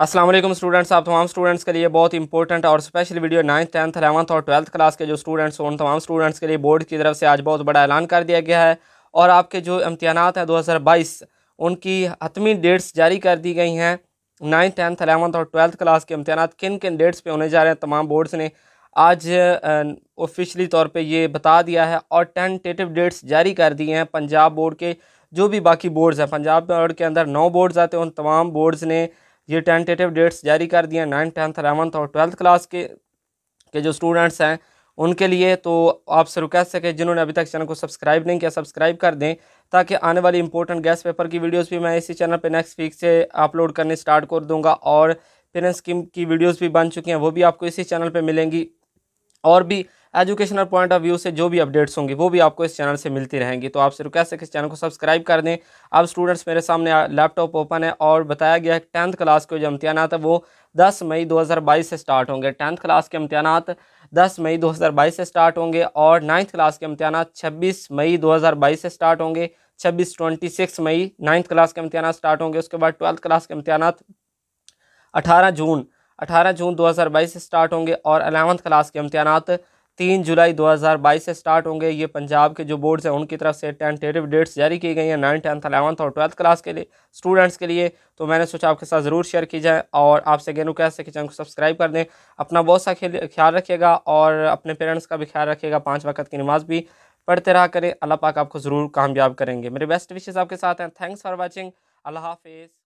Aslam students आप तमाम students के लिए बहुत इंपॉर्टेंट और special video ninth tenth eleventh और ट्वेल्थ क्लास के जो स्टूडेंट्स उन तमाम स्टूडेंट्स के लिए बोर्ड की तरफ से आज बहुत बड़ा ऐलान कर दिया गया है और आपके जो इम्तहानात हैं 2022 उनकी हतमी डेट्स जारी कर दी गई हैं नाइन्थ टेंथ अलेवंथ और ट्वेल्थ क्लास के इम्तहान किन किन डेट्स पर होने जा रहे हैं तमाम बोर्ड्स ने आज ऑफिशली तौर पर ये बता दिया है और टेंटेटिव डेट्स जारी कर दिए हैं पंजाब बोर्ड के जो भी बाकी बोर्ड्स हैं पंजाब बोर्ड के अंदर नौ बोर्ड्स आते हैं उन तमाम बोर्ड्स ने ये टेंटेटिव डेट्स जारी कर दिए नाइन टेंथ अलेवंथ और ट्वेल्थ क्लास के के जो स्टूडेंट्स हैं उनके लिए तो आपसे रिक्वेस्ट है कि जिन्होंने अभी तक चैनल को सब्सक्राइब नहीं किया सब्सक्राइब कर दें ताकि आने वाली इंपॉर्टेंट गैस पेपर की वीडियोस भी मैं इसी चैनल पे नेक्स्ट वीक से अपलोड करने स्टार्ट कर दूंगा और पेरेंट्स स्कीम की वीडियोस भी बन चुकी हैं वो भी आपको इसी चैनल पे मिलेंगी और भी एजुकेशनल पॉइंट ऑफ व्यू से जो भी अपडेट्स होंगी वो भी आपको इस चैनल से मिलती रहेंगी तो आपसे रिक्वेस्ट है इस चैनल को सब्सक्राइब कर दें अब स्टूडेंट्स मेरे सामने लैपटॉप ओपन है और बताया गया है टेंथ क्लास के जो इम्तहानात है वो 10 मई 2022 से स्टार्ट होंगे टेंथ क्लास के इम्तहान 10 मई 2022 से स्टार्ट होंगे और नाइन्थ क्लास के इम्तहान छब्बीस मई बाईस से स्टार्ट होंगे छब्बीस twenty six May ninth class के इम्तहान स्टार्ट होंगे उसके बाद ट्वेल्थ क्लास के इम्तहान अठारह जून 18 जून 2022 से स्टार्ट होंगे और अलेवंथ क्लास के इम्तहान तीन जुलाई 2022 से स्टार्ट होंगे ये पंजाब के जो बोर्ड्स हैं उनकी तरफ से टेंटेटिव डेट्स जारी की गई हैं नाइन टेंथ अलेवंथ और ट्वेल्थ क्लास के लिए स्टूडेंट्स के लिए तो मैंने सोचा आपके साथ ज़रूर शेयर की जाए और आपसे अगेन रिक्वेस्ट है कि चैनल को सब्सक्राइब कर दें अपना बहुत सा ख्याल रखिएगा और अपने पेरेंट्स का भी ख्याल रखिएगा पाँच वक्त की नमाज़ भी पढ़ते रहा करें अल्लाह पाक आपको ज़रूर कामयाब करेंगे मेरे बेस्ट विशेज़ आपके साथ हैं थैंक्स फॉर वॉचिंग अल्लाह हाफिज़